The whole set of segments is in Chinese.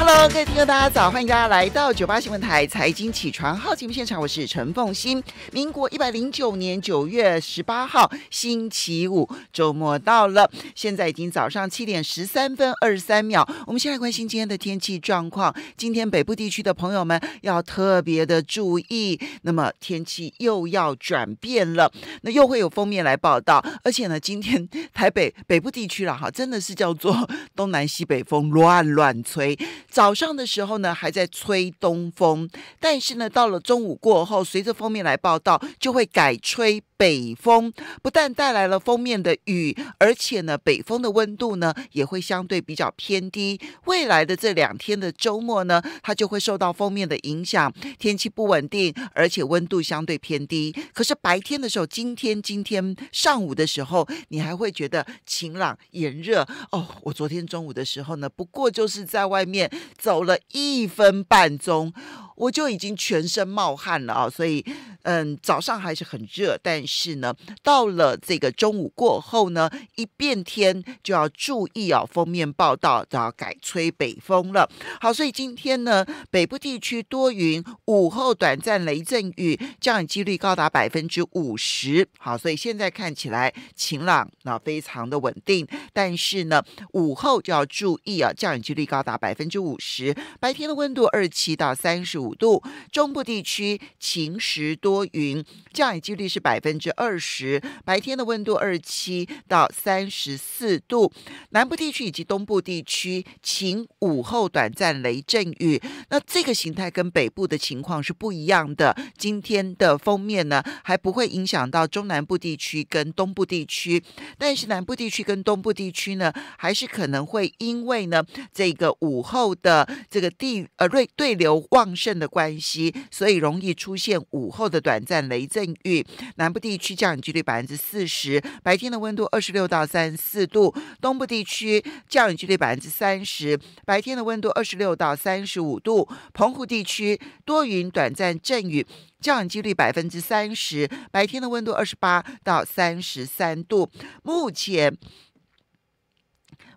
Hello，各位听众，大家早！欢迎大家来到九八新闻台财经起床号节目现场，我是陈凤欣。民国一百零九年九月十八号，星期五，周末到了，现在已经早上七点十三分二十三秒。我们先来关心今天的天气状况。今天北部地区的朋友们要特别的注意，那么天气又要转变了，那又会有封面来报道。而且呢，今天台北北部地区了哈，真的是叫做 东南西北风乱乱吹。早上的时候呢，还在吹东风，但是呢，到了中午过后，随着封面来报道，就会改吹。北风不但带来了封面的雨，而且呢，北风的温度呢也会相对比较偏低。未来的这两天的周末呢，它就会受到封面的影响，天气不稳定，而且温度相对偏低。可是白天的时候，今天今天上午的时候，你还会觉得晴朗炎热哦。我昨天中午的时候呢，不过就是在外面走了一分半钟。我就已经全身冒汗了啊，所以，嗯，早上还是很热，但是呢，到了这个中午过后呢，一变天就要注意啊。封面报道，然要改吹北风了。好，所以今天呢，北部地区多云，午后短暂雷阵雨，降雨几率高达百分之五十。好，所以现在看起来晴朗，那非常的稳定，但是呢，午后就要注意啊，降雨几率高达百分之五十。白天的温度二七到三十五。五度，中部地区晴时多云，降雨几率是百分之二十。白天的温度二七到三十四度。南部地区以及东部地区晴午后短暂雷阵雨。那这个形态跟北部的情况是不一样的。今天的封面呢，还不会影响到中南部地区跟东部地区，但是南部地区跟东部地区呢，还是可能会因为呢这个午后的这个地呃对对流旺盛。的关系，所以容易出现午后的短暂雷阵雨。南部地区降雨几率百分之四十，白天的温度二十六到三十四度。东部地区降雨几率百分之三十，白天的温度二十六到三十五度。澎湖地区多云短暂阵雨，降雨几率百分之三十，白天的温度二十八到三十三度。目前。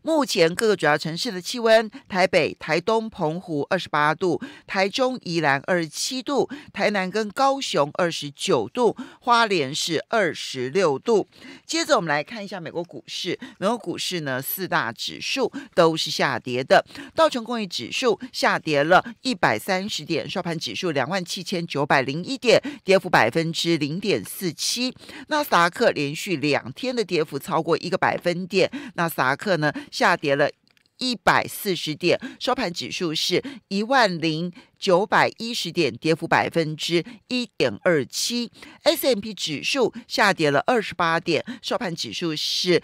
目前各个主要城市的气温：台北、台东、澎湖二十八度，台中、宜兰二十七度，台南跟高雄二十九度，花莲是二十六度。接着我们来看一下美国股市，美国股市呢四大指数都是下跌的。道琼工业指数下跌了一百三十点，收盘指数两万七千九百零一点，跌幅百分之零点四七。那斯达克连续两天的跌幅超过一个百分点，那斯达克呢？下跌了，一百四十点，收盘指数是一万零九百一十点，跌幅百分之一点二七。S M P 指数下跌了二十八点，收盘指数是。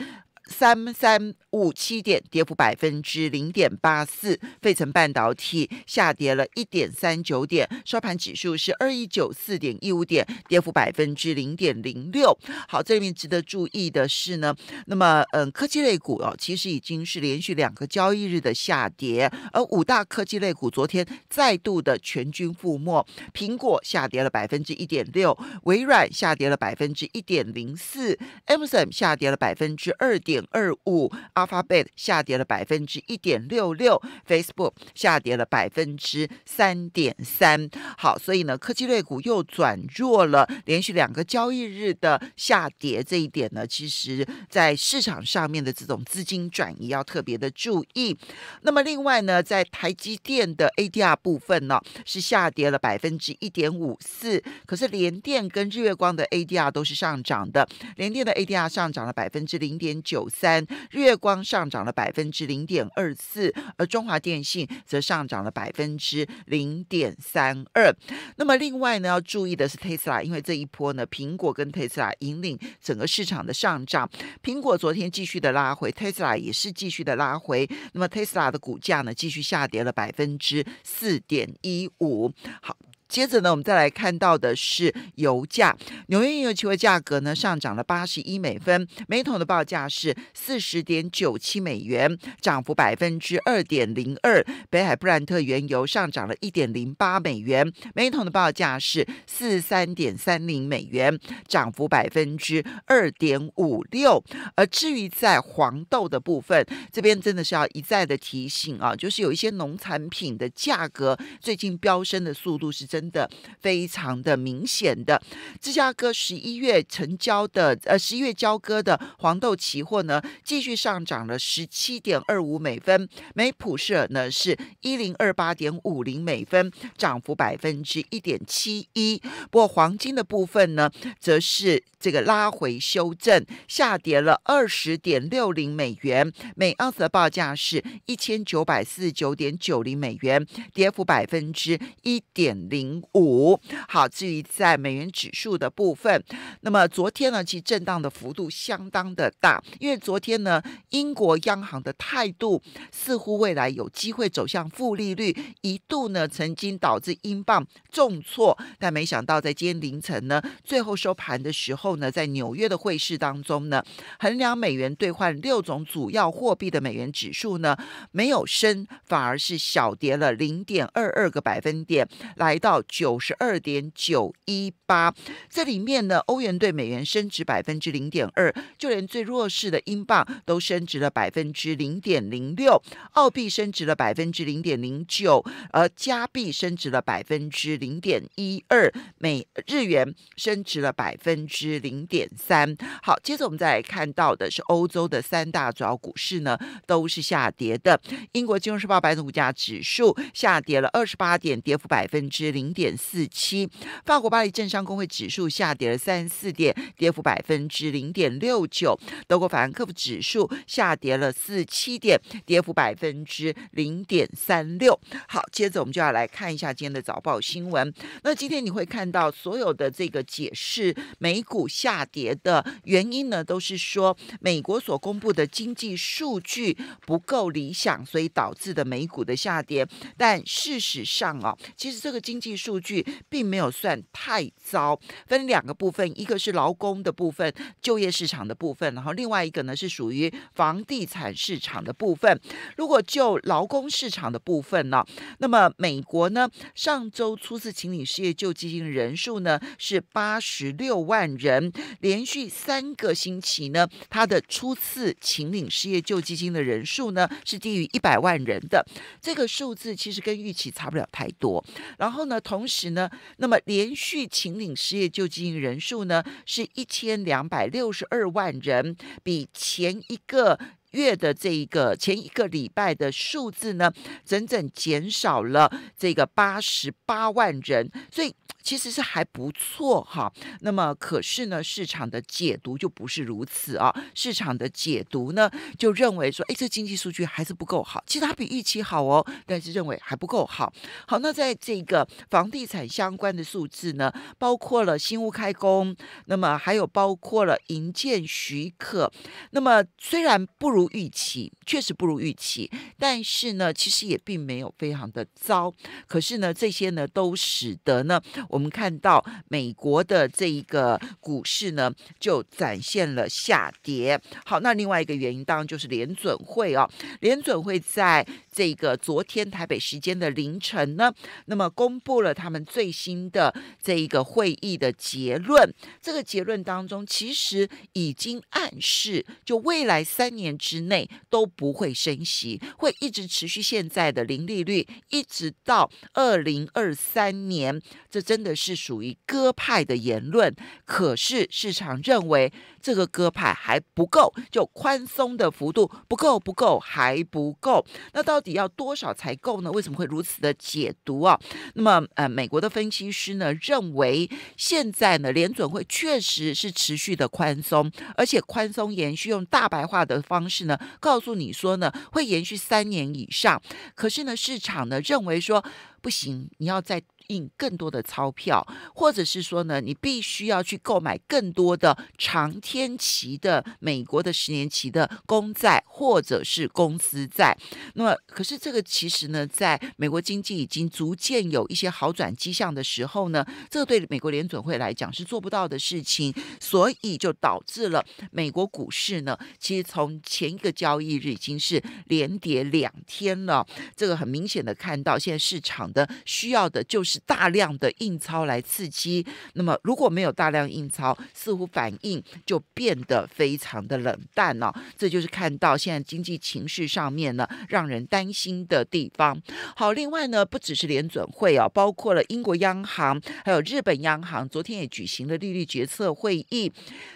三三五七点，跌幅百分之零点八四。费城半导体下跌了一点三九点，收盘指数是二一九四点一五点，跌幅百分之零点零六。好，这里面值得注意的是呢，那么嗯，科技类股哦，其实已经是连续两个交易日的下跌，而五大科技类股昨天再度的全军覆没。苹果下跌了百分之一点六，微软下跌了百分之一点零四，Amazon 下跌了百分之二点。点二五，Alphabet 下跌了百分之一点六六，Facebook 下跌了百分之三点三。好，所以呢，科技类股又转弱了，连续两个交易日的下跌，这一点呢，其实在市场上面的这种资金转移要特别的注意。那么，另外呢，在台积电的 ADR 部分呢，是下跌了百分之一点五四，可是联电跟日月光的 ADR 都是上涨的，联电的 ADR 上涨了百分之零点九。三月光上涨了百分之零点二四，而中华电信则上涨了百分之零点三二。那么另外呢，要注意的是 Tesla，因为这一波呢，苹果跟 Tesla 引领整个市场的上涨。苹果昨天继续的拉回，t e s l a 也是继续的拉回。那么 Tesla 的股价呢，继续下跌了百分之四点一五。好。接着呢，我们再来看到的是油价。纽约原油期货价格呢上涨了八十一美分，每桶的报价是四十点九七美元，涨幅百分之二点零二。北海布兰特原油上涨了一点零八美元，每桶的报价是四三点三零美元，涨幅百分之二点五六。而至于在黄豆的部分，这边真的是要一再的提醒啊，就是有一些农产品的价格最近飙升的速度是真的非常的明显的，芝加哥十一月成交的，呃，十一月交割的黄豆期货呢，继续上涨了十七点二五美分，每普舍呢是一零二八点五零美分，涨幅百分之一点七一。不过黄金的部分呢，则是这个拉回修正，下跌了二十点六零美元，每盎司的报价是一千九百四十九点九零美元，跌幅百分之一点零。零五，好，至于在美元指数的部分，那么昨天呢，其实震荡的幅度相当的大，因为昨天呢，英国央行的态度似乎未来有机会走向负利率，一度呢曾经导致英镑重挫，但没想到在今天凌晨呢，最后收盘的时候呢，在纽约的会市当中呢，衡量美元兑换六种主要货币的美元指数呢，没有升，反而是小跌了零点二二个百分点，来到。九十二点九一八，这里面呢，欧元对美元升值百分之零点二，就连最弱势的英镑都升值了百分之零点零六，澳币升值了百分之零点零九，而加币升值了百分之零点一二，美日元升值了百分之零点三。好，接着我们再来看到的是欧洲的三大主要股市呢，都是下跌的。英国金融时报白纸股价指数下跌了二十八点，跌幅百分之零。零点四七，法国巴黎政商工会指数下跌了三四点，跌幅百分之零点六九；德国法兰克福指数下跌了四七点，跌幅百分之零点三六。好，接着我们就要来看一下今天的早报新闻。那今天你会看到所有的这个解释，美股下跌的原因呢，都是说美国所公布的经济数据不够理想，所以导致的美股的下跌。但事实上啊，其实这个经济数据并没有算太糟，分两个部分，一个是劳工的部分，就业市场的部分，然后另外一个呢是属于房地产市场的部分。如果就劳工市场的部分呢，那么美国呢上周初次请领失业救济金的人数呢是八十六万人，连续三个星期呢，它的初次请领失业救济金的人数呢是低于一百万人的，这个数字其实跟预期差不了太多。然后呢？同时呢，那么连续请领失业救济金人数呢，是一千两百六十二万人，比前一个。月的这一个前一个礼拜的数字呢，整整减少了这个八十八万人，所以其实是还不错哈。那么可是呢，市场的解读就不是如此啊。市场的解读呢，就认为说，哎，这经济数据还是不够好。其实它比预期好哦，但是认为还不够好。好，那在这个房地产相关的数字呢，包括了新屋开工，那么还有包括了营建许可，那么虽然不如。如预期，确实不如预期，但是呢，其实也并没有非常的糟。可是呢，这些呢，都使得呢，我们看到美国的这一个股市呢，就展现了下跌。好，那另外一个原因，当然就是联准会哦，联准会在这个昨天台北时间的凌晨呢，那么公布了他们最新的这一个会议的结论。这个结论当中，其实已经暗示，就未来三年之。之内都不会升息，会一直持续现在的零利率，一直到二零二三年。这真的是属于鸽派的言论。可是市场认为这个鸽派还不够，就宽松的幅度不够，不够，还不够。那到底要多少才够呢？为什么会如此的解读啊？那么，呃，美国的分析师呢认为，现在呢联准会确实是持续的宽松，而且宽松延续，用大白话的方式。是呢，告诉你说呢，会延续三年以上。可是呢，市场呢认为说，不行，你要在。印更多的钞票，或者是说呢，你必须要去购买更多的长天期的美国的十年期的公债或者是公司债。那么，可是这个其实呢，在美国经济已经逐渐有一些好转迹象的时候呢，这对美国联准会来讲是做不到的事情，所以就导致了美国股市呢，其实从前一个交易日已经是连跌两天了。这个很明显的看到，现在市场的需要的就是。大量的印钞来刺激，那么如果没有大量印钞，似乎反应就变得非常的冷淡了。这就是看到现在经济情势上面呢，让人担心的地方。好，另外呢，不只是联准会哦，包括了英国央行、还有日本央行，昨天也举行了利率决策会议，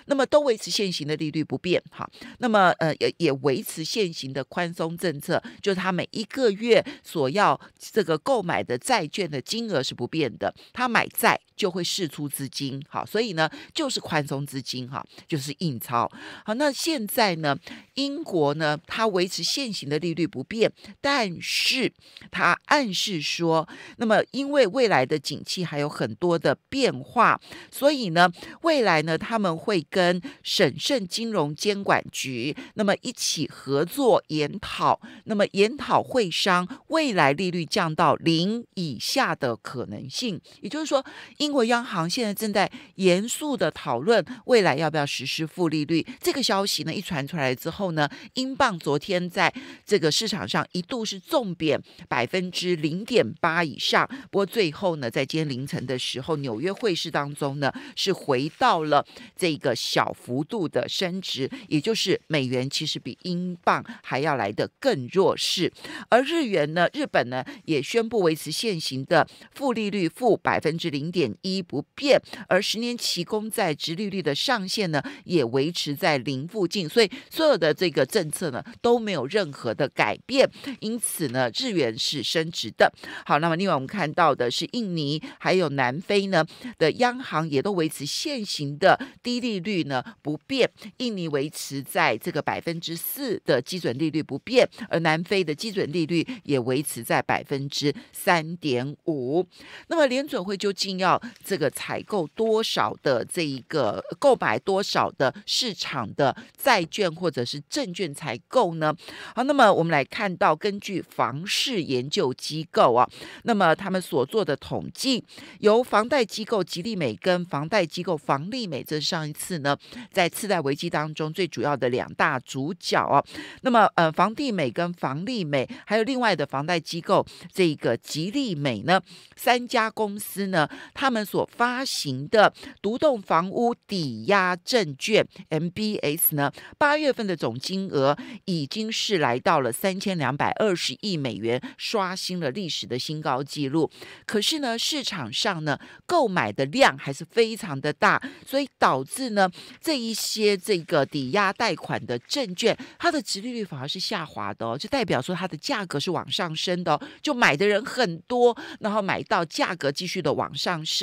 那么都维持现行的利率不变。哈，那么呃也也维持现行的宽松政策，就是他们一个月所要这个购买的债券的金额。是不变的，他买债。就会释出资金，好，所以呢，就是宽松资金，哈，就是印钞，好，那现在呢，英国呢，它维持现行的利率不变，但是它暗示说，那么因为未来的景气还有很多的变化，所以呢，未来呢，他们会跟审慎金融监管局那么一起合作研讨，那么研讨会商未来利率降到零以下的可能性，也就是说，英。中国央行现在正在严肃的讨论未来要不要实施负利率。这个消息呢，一传出来之后呢，英镑昨天在这个市场上一度是重贬百分之零点八以上。不过最后呢，在今天凌晨的时候，纽约汇市当中呢，是回到了这个小幅度的升值，也就是美元其实比英镑还要来的更弱势。而日元呢，日本呢也宣布维持现行的负利率负百分之零点。一不变，而十年期公债值利率的上限呢，也维持在零附近，所以所有的这个政策呢都没有任何的改变。因此呢，日元是升值的。好，那么另外我们看到的是印尼还有南非呢的央行也都维持现行的低利率呢不变。印尼维持在这个百分之四的基准利率不变，而南非的基准利率也维持在百分之三点五。那么联准会究竟要？这个采购多少的这一个购买多少的市场的债券或者是证券采购呢？好，那么我们来看到根据房市研究机构啊，那么他们所做的统计，由房贷机构吉利美跟房贷机构房利美，这是上一次呢在次贷危机当中最主要的两大主角哦。那么呃，房地美跟房利美，还有另外的房贷机构这个吉利美呢，三家公司呢，它。们所发行的独栋房屋抵押证券 MBS 呢，八月份的总金额已经是来到了三千两百二十亿美元，刷新了历史的新高纪录。可是呢，市场上呢购买的量还是非常的大，所以导致呢这一些这个抵押贷款的证券，它的殖利率反而是下滑的哦，就代表说它的价格是往上升的，就买的人很多，然后买到价格继续的往上升。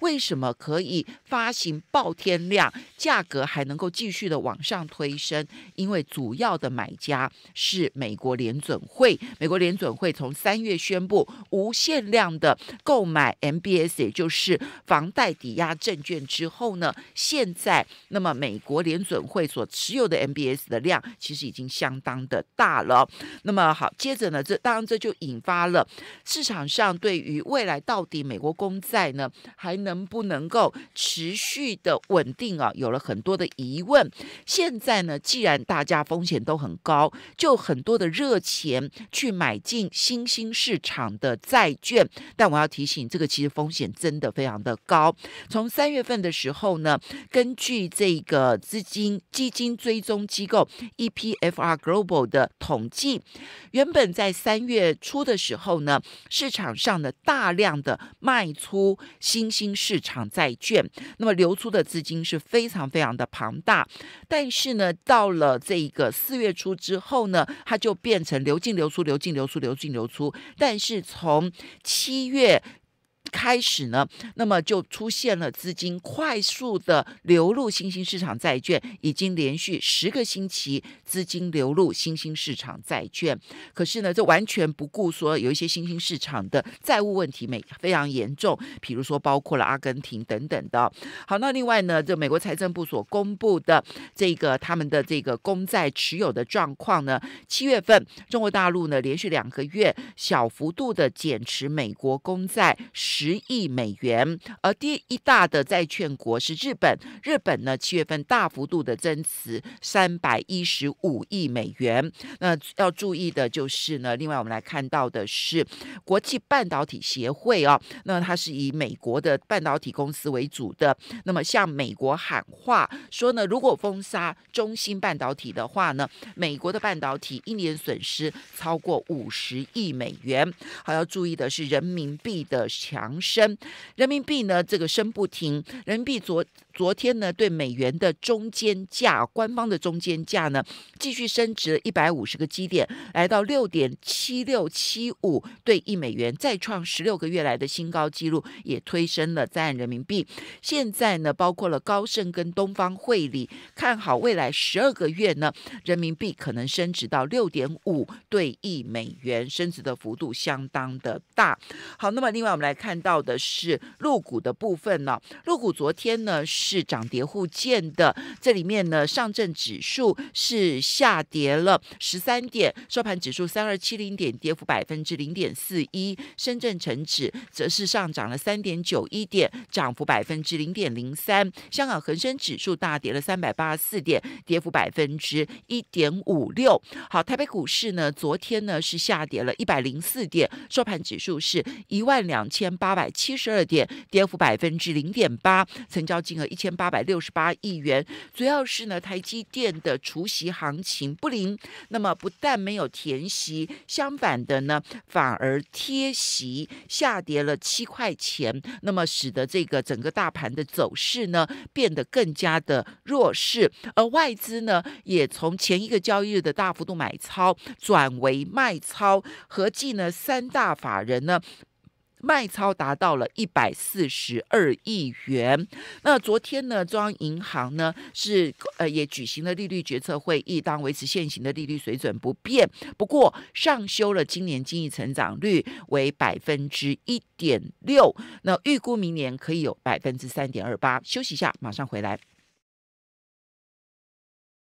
为什么可以发行爆天量，价格还能够继续的往上推升？因为主要的买家是美国联准会。美国联准会从三月宣布无限量的购买 MBS，也就是房贷抵押证券之后呢，现在那么美国联准会所持有的 MBS 的量其实已经相当的大了。那么好，接着呢，这当然这就引发了市场上对于未来到底美国公债呢？还能不能够持续的稳定啊？有了很多的疑问。现在呢，既然大家风险都很高，就很多的热钱去买进新兴市场的债券，但我要提醒，这个其实风险真的非常的高。从三月份的时候呢，根据这个资金基金追踪机构 EPFR Global 的统计，原本在三月初的时候呢，市场上的大量的卖出。新兴市场债券，那么流出的资金是非常非常的庞大，但是呢，到了这一个四月初之后呢，它就变成流进、流出、流进、流出、流进、流出，但是从七月。开始呢，那么就出现了资金快速的流入新兴市场债券，已经连续十个星期资金流入新兴市场债券。可是呢，这完全不顾说有一些新兴市场的债务问题美非常严重，比如说包括了阿根廷等等的。好，那另外呢，这美国财政部所公布的这个他们的这个公债持有的状况呢，七月份中国大陆呢连续两个月小幅度的减持美国公债十。十亿美元，而第一大的债券国是日本。日本呢，七月份大幅度的增持三百一十五亿美元。那要注意的就是呢，另外我们来看到的是国际半导体协会啊，那它是以美国的半导体公司为主的。那么向美国喊话说呢，如果封杀中芯半导体的话呢，美国的半导体一年损失超过五十亿美元。还要注意的是人民币的强。升人民币呢？这个升不停。人民币昨昨天呢，对美元的中间价，官方的中间价呢，继续升值了一百五十个基点，来到六点七六七五对一美元，再创十六个月来的新高纪录，也推升了在岸人民币。现在呢，包括了高盛跟东方汇理看好未来十二个月呢，人民币可能升值到六点五对一美元，升值的幅度相当的大。好，那么另外我们来看。看到的是入股的部分呢，入股昨天呢是涨跌互见的，这里面呢上证指数是下跌了十三点，收盘指数三二七零点，跌幅百分之零点四一；深圳成指则是上涨了三点九一点，涨幅百分之零点零三；香港恒生指数大跌了三百八十四点，跌幅百分之一点五六。好，台北股市呢昨天呢是下跌了一百零四点，收盘指数是一万两千八。八百七十二点，跌幅百分之零点八，成交金额一千八百六十八亿元。主要是呢，台积电的除息行情不灵，那么不但没有填息，相反的呢，反而贴息下跌了七块钱，那么使得这个整个大盘的走势呢，变得更加的弱势。而外资呢，也从前一个交易日的大幅度买超转为卖超，合计呢，三大法人呢。卖超达到了一百四十二亿元。那昨天呢，中央银行呢是呃也举行了利率决策会议，当维持现行的利率水准不变。不过上修了今年经济成长率为百分之一点六，那预估明年可以有百分之三点二八。休息一下，马上回来。